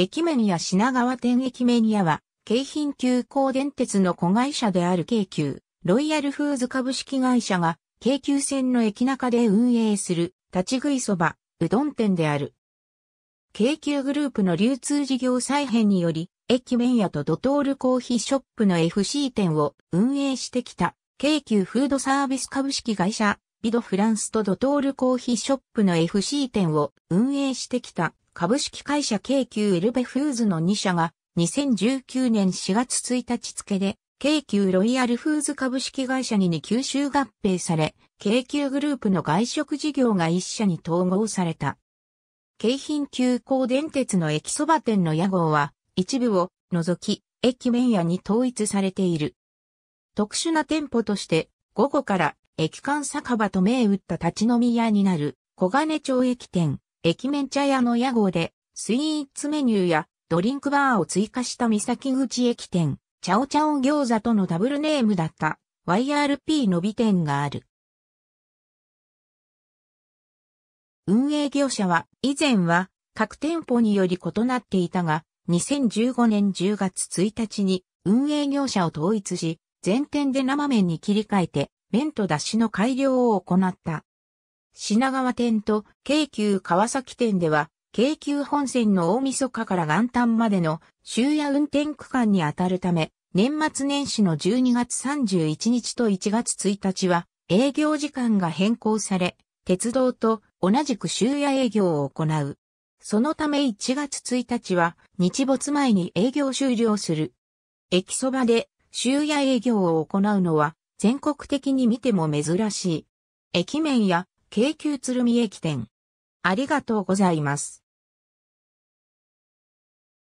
駅メニア品川店駅メニアは、京浜急行電鉄の子会社である京急、ロイヤルフーズ株式会社が、京急線の駅中で運営する、立ち食いそば、うどん店である。京急グループの流通事業再編により、駅麺屋とドトールコーヒーショップの FC 店を運営してきた、京急フードサービス株式会社、ビドフランスとドトールコーヒーショップの FC 店を運営してきた株式会社京急エルベフーズの2社が2019年4月1日付で京急ロイヤルフーズ株式会社にに吸収合併され、京急グループの外食事業が1社に統合された。京浜急行電鉄の駅そば店の屋号は一部を除き駅面屋に統一されている。特殊な店舗として午後から駅間酒場と銘打った立ち飲み屋になる小金町駅店、駅麺茶屋の屋号で、スイーツメニューやドリンクバーを追加した三崎口駅店、チャオチャオ餃子とのダブルネームだった YRP の美店がある。運営業者は、以前は各店舗により異なっていたが、2015年10月1日に運営業者を統一し、全店で生麺に切り替えて、麺と出汁の改良を行った。品川店と京急川崎店では、京急本線の大晦日から元旦までの終夜運転区間に当たるため、年末年始の12月31日と1月1日は営業時間が変更され、鉄道と同じく終夜営業を行う。そのため1月1日は日没前に営業終了する。駅そばで終夜営業を行うのは全国的に見ても珍しい。駅面や京急鶴見駅店。ありがとうございます。